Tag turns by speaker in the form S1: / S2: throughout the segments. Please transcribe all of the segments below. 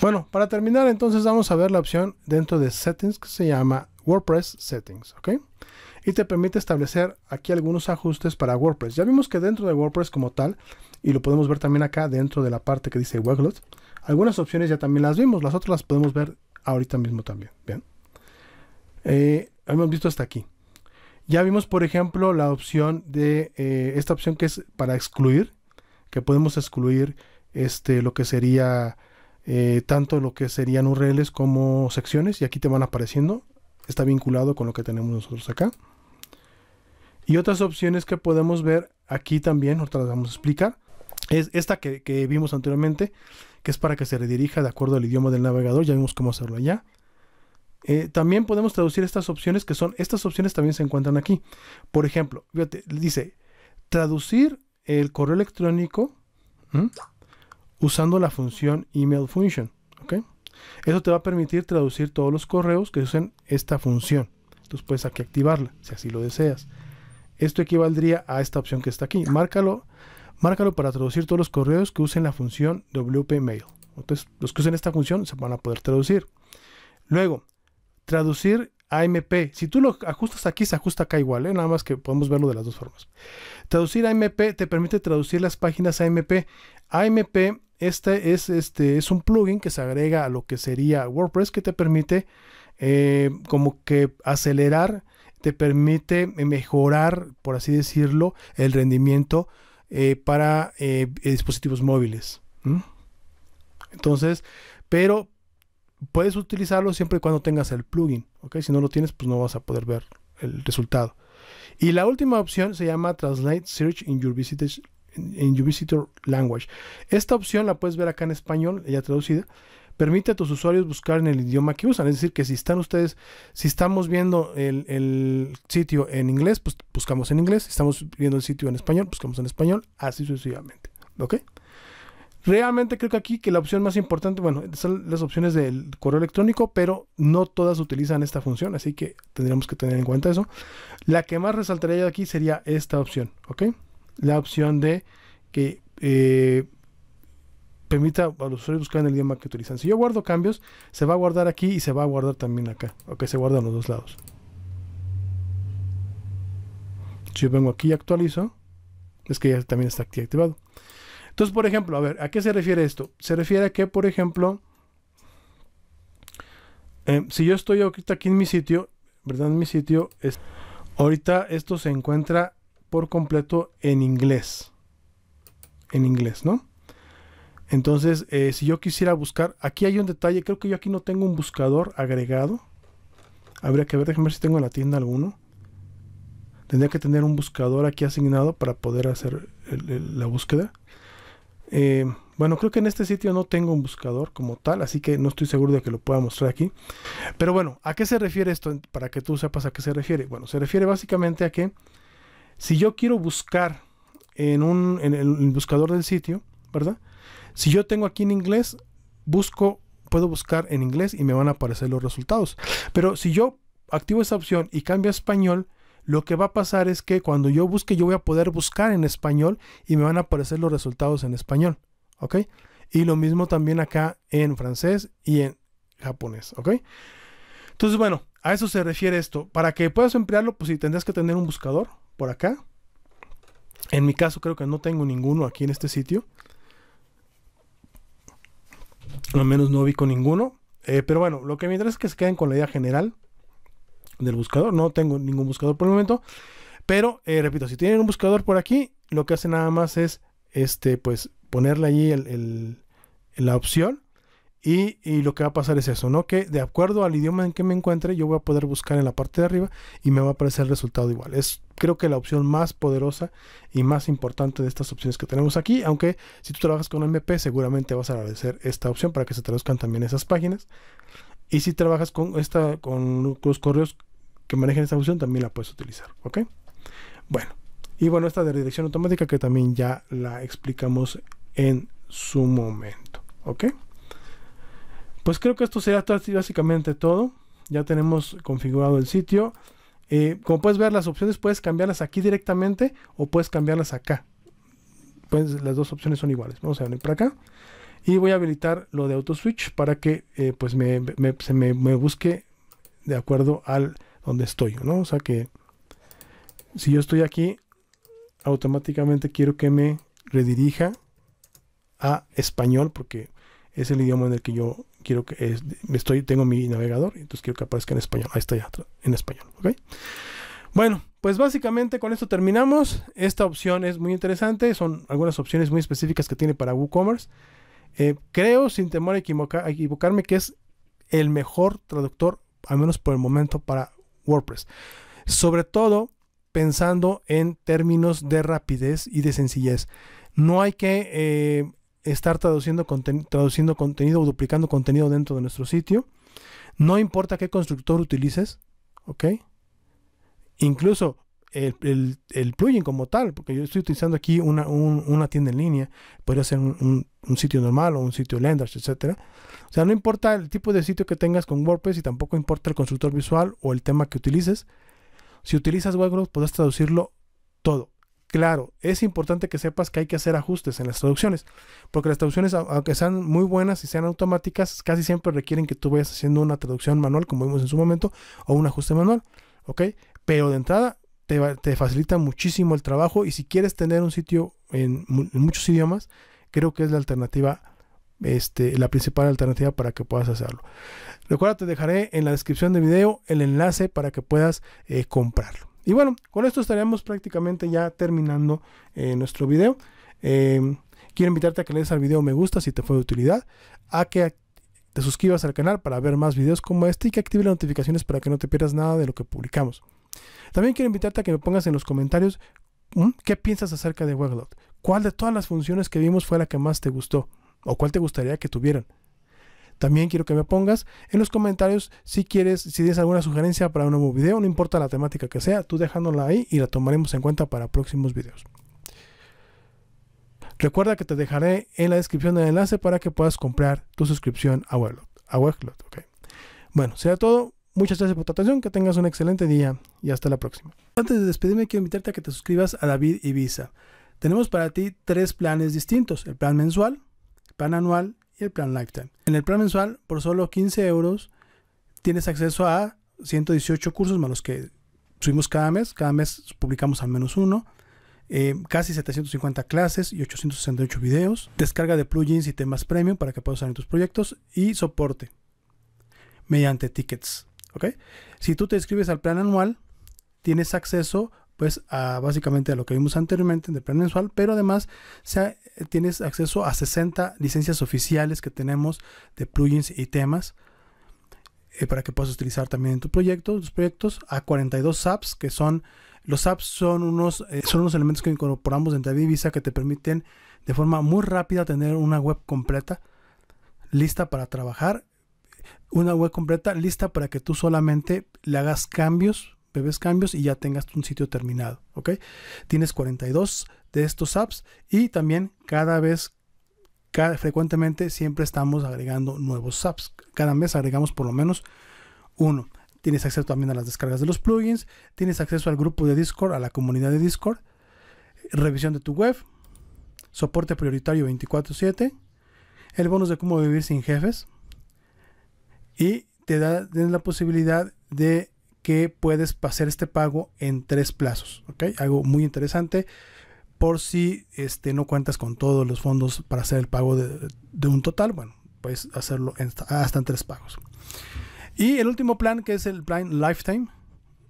S1: Bueno, para terminar entonces vamos a ver la opción dentro de Settings que se llama WordPress Settings, ¿ok? Y te permite establecer aquí algunos ajustes para WordPress. Ya vimos que dentro de WordPress como tal, y lo podemos ver también acá dentro de la parte que dice Weglot, algunas opciones ya también las vimos, las otras las podemos ver ahorita mismo también, ¿bien? Eh, hemos visto hasta aquí. Ya vimos, por ejemplo, la opción de eh, esta opción que es para excluir, que podemos excluir este, lo que sería eh, tanto lo que serían URLs como secciones, y aquí te van apareciendo. Está vinculado con lo que tenemos nosotros acá. Y otras opciones que podemos ver aquí también, otra las vamos a explicar, es esta que, vimos anteriormente, que es para que se redirija de acuerdo al idioma del navegador, ya vimos cómo hacerlo allá. Eh, también podemos traducir estas opciones que son, estas opciones también se encuentran aquí. Por ejemplo, dice traducir el correo electrónico usando la función email function. ¿ok? Eso te va a permitir traducir todos los correos que usen esta función. Entonces puedes aquí activarla, si así lo deseas. Esto equivaldría a esta opción que está aquí. Márcalo, márcalo para traducir todos los correos que usen la función WP Mail. Entonces, los que usen esta función se van a poder traducir. Luego, traducir AMP. Si tú lo ajustas aquí, se ajusta acá igual, ¿eh? nada más que podemos verlo de las dos formas. Traducir AMP te permite traducir las páginas AMP. AMP este es, este es un plugin que se agrega a lo que sería WordPress que te permite eh, como que acelerar, te permite mejorar, por así decirlo, el rendimiento eh, para eh, dispositivos móviles. Entonces, pero puedes utilizarlo siempre y cuando tengas el plugin. Si no lo tienes, pues no vas a poder ver el resultado. Y la última opción se llama Translate Search in Your visitors en Language. Esta opción la puedes ver acá en español, ya traducida. Permite a tus usuarios buscar en el idioma que usan. Es decir, que si están ustedes, si estamos viendo el, sitio en inglés, pues buscamos en inglés. Si estamos viendo el sitio en español, buscamos en español, así sucesivamente. ¿Ok? Realmente creo que aquí que la opción más importante, bueno, son las opciones del correo electrónico, pero no todas utilizan esta función, así que tendríamos que tener en cuenta eso. La que más resaltaría aquí sería esta opción, ¿ok? La opción de que eh, permita a los usuarios buscar en el idioma que utilizan. Si yo guardo cambios, se va a guardar aquí y se va a guardar también acá, ok, se guarda en los dos lados. Si yo vengo aquí y actualizo, es que ya también está aquí activado. Entonces, por ejemplo, a ver, ¿a qué se refiere esto? Se refiere a que, por ejemplo, em, si yo estoy ahorita aquí en mi sitio, ¿verdad? En mi sitio, es, ahorita esto se encuentra por completo en inglés en inglés, ¿no? Entonces, eh, si yo quisiera buscar, aquí hay un detalle, creo que yo aquí no tengo un buscador agregado. Habría que ver, déjame ver si tengo en la tienda alguno. Tendría que tener un buscador aquí asignado para poder hacer la búsqueda. Eh, bueno, creo que en este sitio no tengo un buscador como tal, así que no estoy seguro de que lo pueda mostrar aquí. Pero bueno, ¿a qué se refiere esto? Para que tú sepas a qué se refiere. Bueno, se refiere básicamente a que si yo quiero buscar en, un, en el buscador del sitio, ¿verdad? Si yo tengo aquí en inglés, busco, puedo buscar en inglés y me van a aparecer los resultados. Pero si yo activo esa opción y cambio a español, lo que va a pasar es que cuando yo busque, yo voy a poder buscar en español y me van a aparecer los resultados en español, ¿ok? Y lo mismo también acá en francés y en japonés, ¿ok? Entonces, bueno, a eso se refiere esto. Para que puedas emplearlo, pues si tendrás que tener un buscador por acá, en mi caso creo que no tengo ninguno aquí en este sitio. Al menos no vi con ninguno. Eh, pero bueno, lo que me interesa es que se queden con la idea general del buscador. No tengo ningún buscador por el momento. Pero, eh, repito, si tienen un buscador por aquí, lo que hacen nada más es este, pues, ponerle allí la opción y, lo que va a pasar es eso, ¿no? Que de acuerdo al idioma en que me encuentre, yo voy a poder buscar en la parte de arriba y me va a aparecer el resultado igual. Es creo que la opción más poderosa y más importante de estas opciones que tenemos aquí, aunque si tú trabajas con MP seguramente vas a agradecer esta opción para que se traduzcan también esas páginas. Y si trabajas con, esta, con los correos que manejen esta opción, también la puedes utilizar, ¿ok? Bueno, y bueno, esta de redirección automática que también ya la explicamos en su momento, ¿ok? Pues creo que esto será básicamente todo. Ya tenemos configurado el sitio. Eh, como puedes ver, las opciones puedes cambiarlas aquí directamente o puedes cambiarlas acá. Pues las dos opciones son iguales. Vamos a venir para acá. Y voy a habilitar lo de auto switch para que eh, pues me, se me, busque de acuerdo al donde estoy. ¿no? O sea que si yo estoy aquí, automáticamente quiero que me redirija a español porque es el idioma en el que yo quiero que estoy, tengo mi navegador, entonces quiero que aparezca en español. Ahí está ya, en español. Bueno, pues básicamente con esto terminamos. Esta opción es muy interesante. Son algunas opciones muy específicas que tiene para WooCommerce. Eh, creo, sin temor a, equivocarme, que es el mejor traductor, al menos por el momento, para WordPress. Sobre todo pensando en términos de rapidez y de sencillez. No hay que eh, estar traduciendo, traduciendo contenido o duplicando contenido dentro de nuestro sitio. No importa qué constructor utilices, ¿ok? Incluso el, plugin como tal, porque yo estoy utilizando aquí una, tienda en línea, podría ser un, sitio normal o un sitio lenders, etc. O sea, no importa el tipo de sitio que tengas con WordPress y tampoco importa el constructor visual o el tema que utilices. Si utilizas WebGrowth, podrás traducirlo todo. Claro, es importante que sepas que hay que hacer ajustes en las traducciones, porque las traducciones, aunque sean muy buenas y sean automáticas, casi siempre requieren que tú vayas haciendo una traducción manual, como vimos en su momento, o un ajuste manual, ¿ok? Pero de entrada te, facilita muchísimo el trabajo y si quieres tener un sitio en, muchos idiomas, creo que es la alternativa este, la principal alternativa para que puedas hacerlo. Recuerda, te dejaré en la descripción del video el enlace para que puedas eh, comprarlo. Y bueno, con esto estaríamos prácticamente ya terminando eh, nuestro video. Em, quiero invitarte a que le des al video me gusta si te fue de utilidad, a que te suscribas al canal para ver más videos como este y que active las notificaciones para que no te pierdas nada de lo que publicamos. También quiero invitarte a que me pongas en los comentarios mm, qué piensas acerca de Weglot. ¿Cuál de todas las funciones que vimos fue la que más te gustó? ¿O cuál te gustaría que tuvieran? También quiero que me pongas en los comentarios si quieres, si tienes alguna sugerencia para un nuevo video, no importa la temática que sea, tú dejándola ahí y la tomaremos en cuenta para próximos videos. Recuerda que te dejaré en la descripción del enlace para que puedas comprar tu suscripción a Weblot. A Bueno, será todo. Muchas gracias por tu atención, que tengas un excelente día y hasta la próxima. Antes de despedirme, quiero invitarte a que te suscribas a David Ibiza. Tenemos para ti tres planes distintos, el plan mensual, el plan anual el plan Lifetime. En el plan mensual, por solo 15 euros, tienes acceso a 118 cursos más los que subimos cada mes. Cada mes publicamos al menos uno. Eh, casi 750 clases y 868 videos. Descarga de plugins y temas premium para que puedas usar en tus proyectos. Y soporte mediante tickets. ¿ok? Si tú te inscribes al plan anual, tienes acceso pues a, básicamente a lo que vimos anteriormente en el plan mensual, pero además eh, tienes acceso a 60 licencias oficiales que tenemos de plugins y temas eh, para que puedas utilizar también en tu proyecto, tus proyectos, a 42 apps que son los apps son unos, eh, son unos elementos que incorporamos dentro de que te permiten de forma muy rápida tener una web completa lista para trabajar, una web completa lista para que tú solamente le hagas cambios bebes cambios y ya tengas un sitio terminado, ¿ok? Tienes 42 de estos apps y también cada vez, frecuentemente siempre estamos agregando nuevos apps. Cada mes agregamos por lo menos uno. Tienes acceso también a las descargas de los plugins, tienes acceso al grupo de Discord, a la comunidad de Discord, revisión de tu web, soporte prioritario 24/7, el bonus de cómo vivir sin jefes y te da la posibilidad de que puedes hacer este pago en tres plazos. ¿ok? Algo muy interesante por si este, no cuentas con todos los fondos para hacer el pago de, un total. Bueno, puedes hacerlo hasta en tres pagos. Y el último plan que es el plan Lifetime.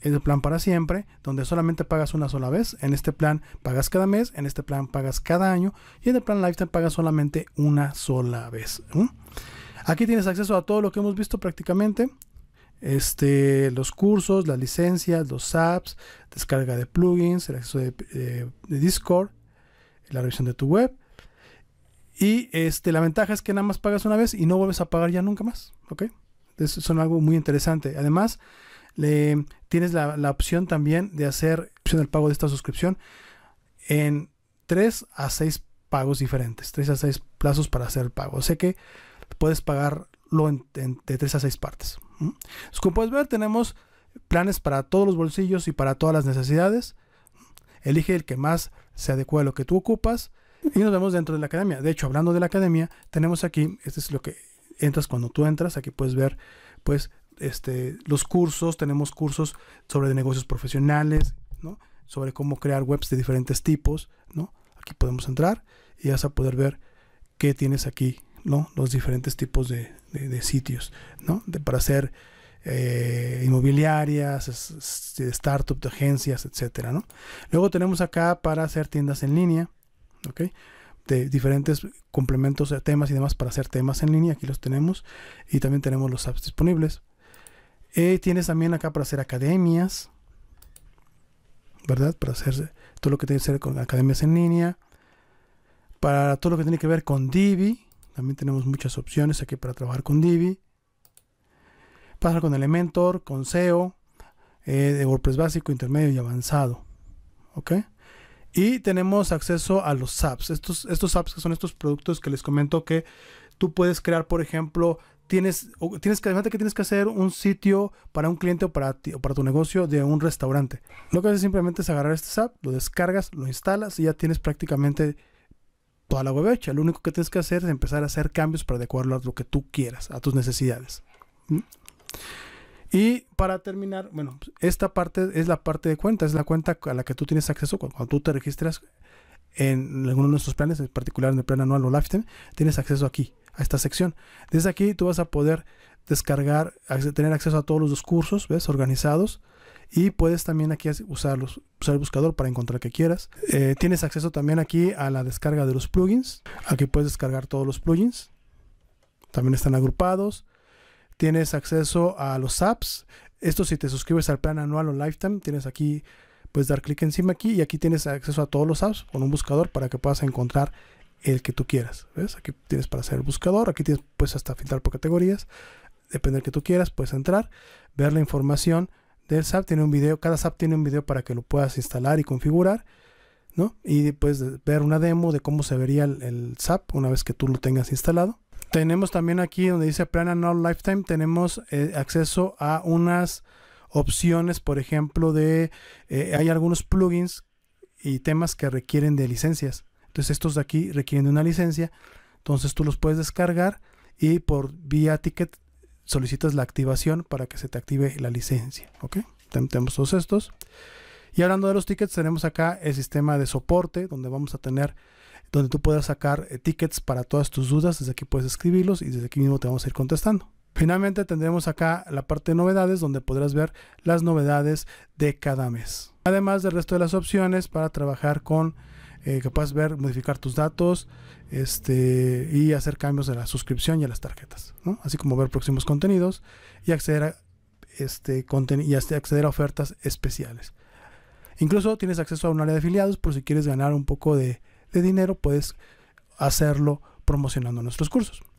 S1: Es el plan para siempre, donde solamente pagas una sola vez. En este plan pagas cada mes, en este plan pagas cada año y en el plan Lifetime pagas solamente una sola vez. Aquí tienes acceso a todo lo que hemos visto prácticamente este, los cursos, las licencias, los apps, descarga de plugins, el acceso eh, de, Discord, la revisión de tu web. Y este, la ventaja es que nada más pagas una vez y no vuelves a pagar ya nunca más. ¿ok? eso son algo muy interesante. Además, le, tienes la, opción también de hacer opción pago de esta suscripción en 3 a 6 pagos diferentes, 3 a 6 plazos para hacer el pago. O sea que puedes pagarlo en, de 3 a 6 partes como puedes ver, tenemos planes para todos los bolsillos y para todas las necesidades. Elige el que más se adecue a lo que tú ocupas y nos vemos dentro de la academia. De hecho, hablando de la academia, tenemos aquí, este es lo que entras cuando tú entras, aquí puedes ver pues este, los cursos, tenemos cursos sobre negocios profesionales, sobre cómo crear webs de diferentes tipos, ¿no? Aquí podemos entrar y vas a poder ver qué tienes aquí los diferentes tipos de, sitios, De, para hacer eh, inmobiliarias, startups agencias, etc Luego tenemos acá para hacer tiendas en línea, De diferentes complementos temas y demás para hacer temas en línea, aquí los tenemos. Y también tenemos los apps disponibles. tienes también acá para hacer academias, ¿verdad? Para hacer todo lo que tiene que ver con academias en línea. Para todo lo que tiene que ver con Divi, también tenemos muchas opciones aquí para trabajar con Divi. Pasa con Elementor, con SEO, eh, de WordPress básico, intermedio y avanzado. ¿Ok? Y tenemos acceso a los apps. Estos, estos apps que son estos productos que les comento que tú puedes crear, por ejemplo, tienes, tienes que, tienes que hacer un sitio para un cliente o para, o para tu negocio de un restaurante. Lo que haces simplemente es agarrar este app, lo descargas, lo instalas y ya tienes prácticamente toda la web hecha. Lo único que tienes que hacer es empezar a hacer cambios para adecuarlo a lo que tú quieras, a tus necesidades. Y para terminar, bueno, esta parte es la parte de cuenta, es la cuenta a la que tú tienes acceso cuando, tú te registras en alguno de nuestros planes, en particular en el plan anual o lifetime, tienes acceso aquí, a esta sección. Desde aquí tú vas a poder descargar, tener acceso a todos los cursos, ¿ves? Organizados y puedes también aquí usar el buscador para encontrar que quieras. Eh, tienes acceso también aquí a la descarga de los plugins. Aquí puedes descargar todos los plugins. También están agrupados. Tienes acceso a los apps. Esto si te suscribes al plan anual o lifetime, tienes aquí, puedes dar clic encima aquí y aquí tienes acceso a todos los apps con un buscador para que puedas encontrar el que tú quieras. ¿Ves? Aquí tienes para hacer el buscador, aquí tienes hasta filtrar por categorías. Depende del que tú quieras, puedes entrar, ver la información el SAP tiene un video, cada SAP tiene un video para que lo puedas instalar y configurar, ¿no? Y puedes ver una demo de cómo se vería el, SAP una vez que tú lo tengas instalado. Tenemos también aquí donde dice Plan and Lifetime, tenemos eh, acceso a unas opciones, por ejemplo, de eh, hay algunos plugins y temas que requieren de licencias. Entonces estos de aquí requieren de una licencia, entonces tú los puedes descargar y por vía ticket solicitas la activación para que se te active la licencia. ¿Ok? Tenemos todos estos. Y hablando de los tickets, tenemos acá el sistema de soporte, donde vamos a tener, donde tú puedas sacar eh, tickets para todas tus dudas. Desde aquí puedes escribirlos y desde aquí mismo te vamos a ir contestando. Finalmente tendremos acá la parte de novedades donde podrás ver las novedades de cada mes. Además del resto de las opciones para trabajar con, eh, que puedas ver, modificar tus datos, este, y hacer cambios de la suscripción y a las tarjetas, así como ver próximos contenidos y acceder a, este, acceder a ofertas especiales. Incluso tienes acceso a un área de afiliados por si quieres ganar un poco de dinero, puedes hacerlo promocionando nuestros cursos.